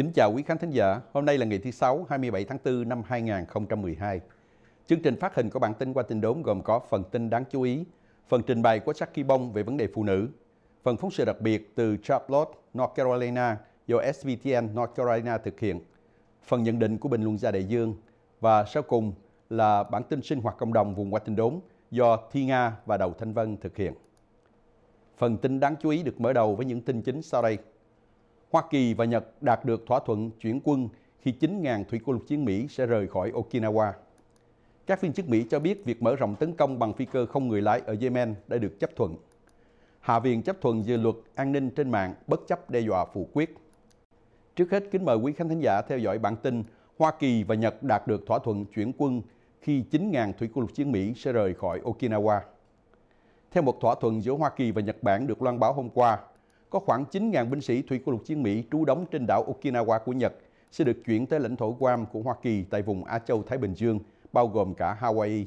Kính chào quý khán thính giả, hôm nay là ngày thứ Sáu, 27 tháng 4 năm 2012. Chương trình phát hình của bản tin qua tin đốn gồm có phần tin đáng chú ý, phần trình bày của Jackie Bong về vấn đề phụ nữ, phần phóng sự đặc biệt từ Charlotte, North Carolina do SVTN North Carolina thực hiện, phần nhận định của Bình luận gia Đại Dương và sau cùng là bản tin sinh hoạt cộng đồng vùng qua tin đốn do Thi Nga và Đầu Thanh Vân thực hiện. Phần tin đáng chú ý được mở đầu với những tin chính sau đây – Hoa Kỳ và Nhật đạt được thỏa thuận chuyển quân khi 9.000 thủy quân lục chiến Mỹ sẽ rời khỏi Okinawa. Các viên chức Mỹ cho biết việc mở rộng tấn công bằng phi cơ không người lái ở Yemen đã được chấp thuận. Hạ viện chấp thuận dự luật an ninh trên mạng bất chấp đe dọa phủ quyết. Trước hết, kính mời quý khán thính giả theo dõi bản tin Hoa Kỳ và Nhật đạt được thỏa thuận chuyển quân khi 9.000 thủy quân lục chiến Mỹ sẽ rời khỏi Okinawa. Theo một thỏa thuận giữa Hoa Kỳ và Nhật Bản được loan báo hôm qua, có khoảng 9.000 binh sĩ thủy của lục chiến Mỹ trú đóng trên đảo Okinawa của Nhật sẽ được chuyển tới lãnh thổ Guam của Hoa Kỳ tại vùng Á Châu Thái Bình Dương, bao gồm cả Hawaii.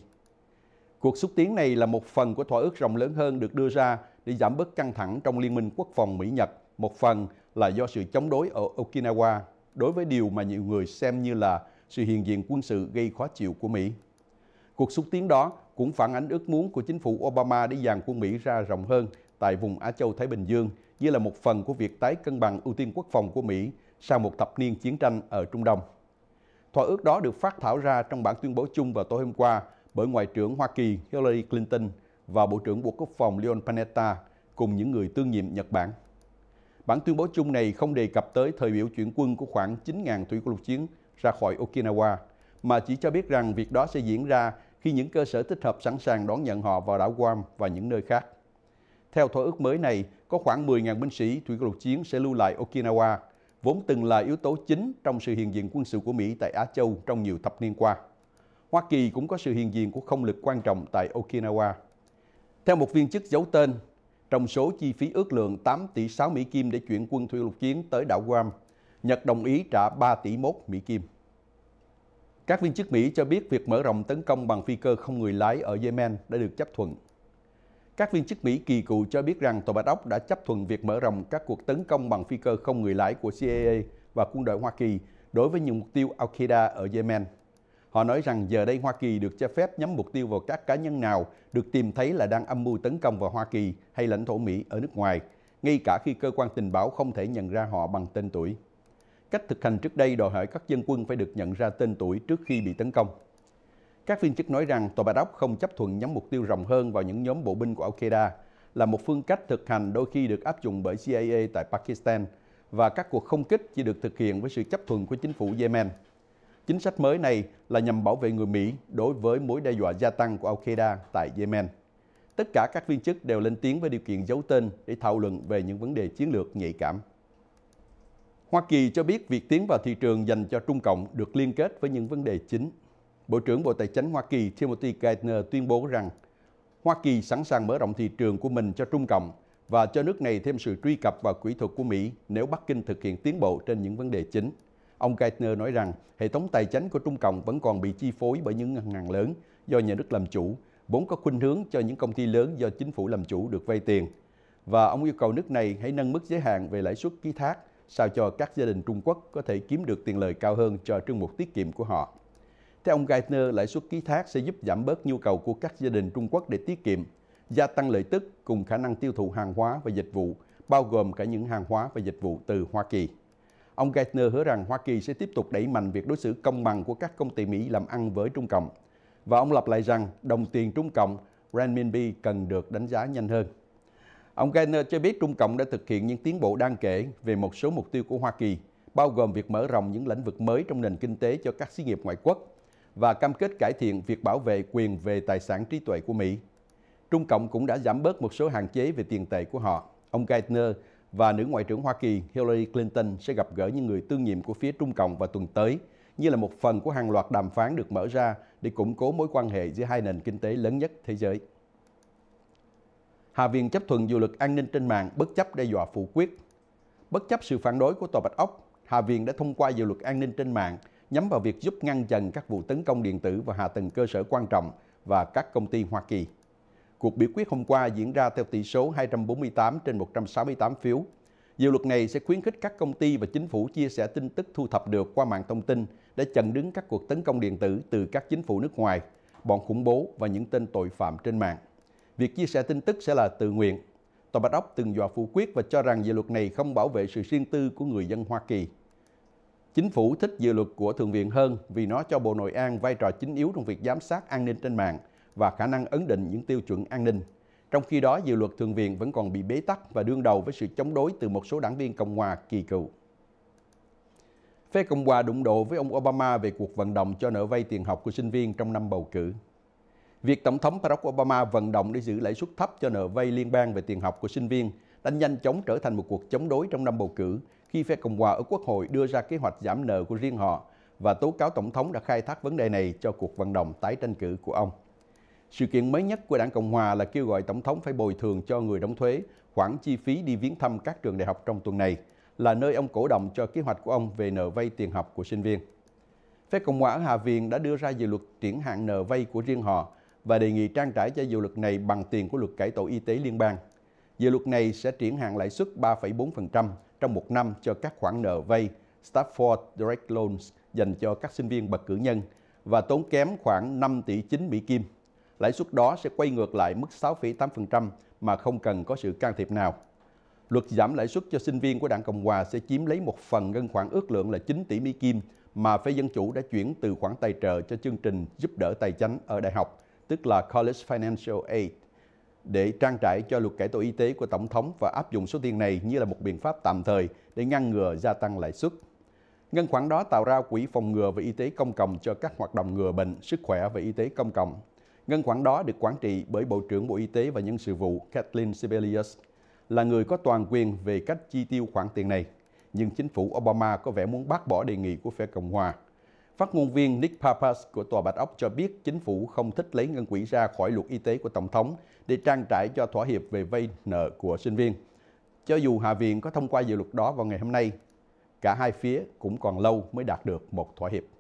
Cuộc xúc tiến này là một phần của thỏa ước rộng lớn hơn được đưa ra để giảm bớt căng thẳng trong Liên minh Quốc phòng Mỹ-Nhật, một phần là do sự chống đối ở Okinawa đối với điều mà nhiều người xem như là sự hiện diện quân sự gây khó chịu của Mỹ. Cuộc xúc tiến đó cũng phản ánh ước muốn của chính phủ Obama để dàn quân Mỹ ra rộng hơn tại vùng Á Châu Thái Bình Dương như là một phần của việc tái cân bằng ưu tiên quốc phòng của Mỹ sau một thập niên chiến tranh ở Trung Đông. Thỏa ước đó được phát thảo ra trong bản tuyên bố chung vào tối hôm qua bởi Ngoại trưởng Hoa Kỳ Hillary Clinton và Bộ trưởng Bộ Quốc phòng Leon Panetta cùng những người tương nhiệm Nhật Bản. Bản tuyên bố chung này không đề cập tới thời biểu chuyển quân của khoảng 9.000 thủy quân lục chiến ra khỏi Okinawa, mà chỉ cho biết rằng việc đó sẽ diễn ra khi những cơ sở thích hợp sẵn sàng đón nhận họ vào đảo Guam và những nơi khác. Theo thỏa ước mới này, có khoảng 10.000 binh sĩ thủy lục chiến sẽ lưu lại Okinawa, vốn từng là yếu tố chính trong sự hiện diện quân sự của Mỹ tại Á Châu trong nhiều thập niên qua. Hoa Kỳ cũng có sự hiện diện của không lực quan trọng tại Okinawa. Theo một viên chức giấu tên, trong số chi phí ước lượng 8 tỷ 6 Mỹ Kim để chuyển quân thủy lục chiến tới đảo Guam, Nhật đồng ý trả 3 tỷ 1 Mỹ Kim. Các viên chức Mỹ cho biết việc mở rộng tấn công bằng phi cơ không người lái ở Yemen đã được chấp thuận. Các viên chức Mỹ kỳ cựu cho biết rằng Tòa Bạch Ốc đã chấp thuận việc mở rộng các cuộc tấn công bằng phi cơ không người lái của CIA và quân đội Hoa Kỳ đối với nhiều mục tiêu Al-Qaeda ở Yemen. Họ nói rằng giờ đây Hoa Kỳ được cho phép nhắm mục tiêu vào các cá nhân nào được tìm thấy là đang âm mưu tấn công vào Hoa Kỳ hay lãnh thổ Mỹ ở nước ngoài, ngay cả khi cơ quan tình báo không thể nhận ra họ bằng tên tuổi. Cách thực hành trước đây đòi hỏi các dân quân phải được nhận ra tên tuổi trước khi bị tấn công. Các viên chức nói rằng tòa Bà Đốc không chấp thuận nhắm mục tiêu rộng hơn vào những nhóm bộ binh của Al-Qaeda là một phương cách thực hành đôi khi được áp dụng bởi CIA tại Pakistan và các cuộc không kích chỉ được thực hiện với sự chấp thuận của chính phủ Yemen. Chính sách mới này là nhằm bảo vệ người Mỹ đối với mối đe dọa gia tăng của Al-Qaeda tại Yemen. Tất cả các viên chức đều lên tiếng với điều kiện giấu tên để thảo luận về những vấn đề chiến lược nhạy cảm. Hoa Kỳ cho biết việc tiến vào thị trường dành cho Trung Cộng được liên kết với những vấn đề chính Bộ trưởng Bộ Tài chính Hoa Kỳ Timothy Geithner tuyên bố rằng Hoa Kỳ sẵn sàng mở rộng thị trường của mình cho Trung Cộng và cho nước này thêm sự truy cập vào quỹ thuật của Mỹ nếu Bắc Kinh thực hiện tiến bộ trên những vấn đề chính. Ông Geithner nói rằng hệ thống tài chính của Trung Cộng vẫn còn bị chi phối bởi những ngân hàng lớn do nhà nước làm chủ, vốn có khuynh hướng cho những công ty lớn do chính phủ làm chủ được vay tiền. Và ông yêu cầu nước này hãy nâng mức giới hạn về lãi suất ký thác sao cho các gia đình Trung Quốc có thể kiếm được tiền lời cao hơn cho chương mục tiết kiệm của họ. Theo ông Geithner, lãi suất ký thác sẽ giúp giảm bớt nhu cầu của các gia đình Trung Quốc để tiết kiệm, gia tăng lợi tức cùng khả năng tiêu thụ hàng hóa và dịch vụ, bao gồm cả những hàng hóa và dịch vụ từ Hoa Kỳ. Ông Geithner hứa rằng Hoa Kỳ sẽ tiếp tục đẩy mạnh việc đối xử công bằng của các công ty Mỹ làm ăn với Trung Cộng. Và ông lặp lại rằng đồng tiền Trung Cộng, renminbi cần được đánh giá nhanh hơn. Ông Geithner cho biết Trung Cộng đã thực hiện những tiến bộ đáng kể về một số mục tiêu của Hoa Kỳ, bao gồm việc mở rộng những lĩnh vực mới trong nền kinh tế cho các xí nghiệp ngoại quốc – và cam kết cải thiện việc bảo vệ quyền về tài sản trí tuệ của Mỹ. Trung Cộng cũng đã giảm bớt một số hạn chế về tiền tệ của họ. Ông Geithner và nữ Ngoại trưởng Hoa Kỳ Hillary Clinton sẽ gặp gỡ những người tương nhiệm của phía Trung Cộng vào tuần tới, như là một phần của hàng loạt đàm phán được mở ra để củng cố mối quan hệ giữa hai nền kinh tế lớn nhất thế giới. Hạ viện chấp thuận dự luật an ninh trên mạng bất chấp đe dọa phủ quyết. Bất chấp sự phản đối của Tòa Bạch Ốc, Hạ viện đã thông qua dự luật an ninh trên mạng – nhắm vào việc giúp ngăn chặn các vụ tấn công điện tử và hạ tầng cơ sở quan trọng và các công ty Hoa Kỳ. Cuộc biểu quyết hôm qua diễn ra theo tỷ số 248 trên 168 phiếu. Dự luật này sẽ khuyến khích các công ty và chính phủ chia sẻ tin tức thu thập được qua mạng thông tin để chặn đứng các cuộc tấn công điện tử từ các chính phủ nước ngoài, bọn khủng bố và những tên tội phạm trên mạng. Việc chia sẻ tin tức sẽ là tự nguyện. Tòa Bạch Ốc từng dọa phủ quyết và cho rằng dự luật này không bảo vệ sự riêng tư của người dân Hoa Kỳ. Chính phủ thích dự luật của Thượng viện hơn vì nó cho Bộ Nội an vai trò chính yếu trong việc giám sát an ninh trên mạng và khả năng ấn định những tiêu chuẩn an ninh. Trong khi đó, dự luật Thượng viện vẫn còn bị bế tắc và đương đầu với sự chống đối từ một số đảng viên Cộng hòa kỳ cựu. Phe Cộng hòa đụng độ với ông Obama về cuộc vận động cho nợ vay tiền học của sinh viên trong năm bầu cử. Việc Tổng thống Barack Obama vận động để giữ lãi suất thấp cho nợ vay liên bang về tiền học của sinh viên đã nhanh chóng trở thành một cuộc chống đối trong năm bầu cử khi phe Cộng hòa ở Quốc hội đưa ra kế hoạch giảm nợ của riêng họ và tố cáo Tổng thống đã khai thác vấn đề này cho cuộc vận động tái tranh cử của ông. Sự kiện mới nhất của Đảng Cộng Hòa là kêu gọi Tổng thống phải bồi thường cho người đóng thuế khoản chi phí đi viếng thăm các trường đại học trong tuần này, là nơi ông cổ động cho kế hoạch của ông về nợ vay tiền học của sinh viên. Phe Cộng hòa ở Hạ Viện đã đưa ra dự luật triển hạn nợ vay của riêng họ và đề nghị trang trải cho dự luật này bằng tiền của luật cải tổ y tế liên bang. Dự luật này sẽ triển hạn lãi suất 3,4% trong một năm cho các khoản nợ vay Stafford Direct Loans dành cho các sinh viên bậc cử nhân và tốn kém khoảng 5 tỷ 9 Mỹ Kim. Lãi suất đó sẽ quay ngược lại mức 6,8% mà không cần có sự can thiệp nào. Luật giảm lãi suất cho sinh viên của đảng Cộng Hòa sẽ chiếm lấy một phần ngân khoản ước lượng là 9 tỷ Mỹ Kim mà phe Dân Chủ đã chuyển từ khoản tài trợ cho chương trình giúp đỡ tài chánh ở đại học, tức là College Financial Aid để trang trải cho luật cải tổ y tế của Tổng thống và áp dụng số tiền này như là một biện pháp tạm thời để ngăn ngừa gia tăng lãi suất. Ngân khoản đó tạo ra quỹ phòng ngừa và y tế công cộng cho các hoạt động ngừa bệnh, sức khỏe và y tế công cộng. Ngân khoản đó được quản trị bởi Bộ trưởng Bộ Y tế và Nhân sự vụ Kathleen Sebelius, là người có toàn quyền về cách chi tiêu khoản tiền này. Nhưng chính phủ Obama có vẻ muốn bác bỏ đề nghị của phe Cộng hòa Phát ngôn viên Nick Pappas của Tòa Bạch Ốc cho biết chính phủ không thích lấy ngân quỹ ra khỏi luật y tế của Tổng thống để trang trải cho thỏa hiệp về vay nợ của sinh viên. Cho dù Hạ viện có thông qua dự luật đó vào ngày hôm nay, cả hai phía cũng còn lâu mới đạt được một thỏa hiệp.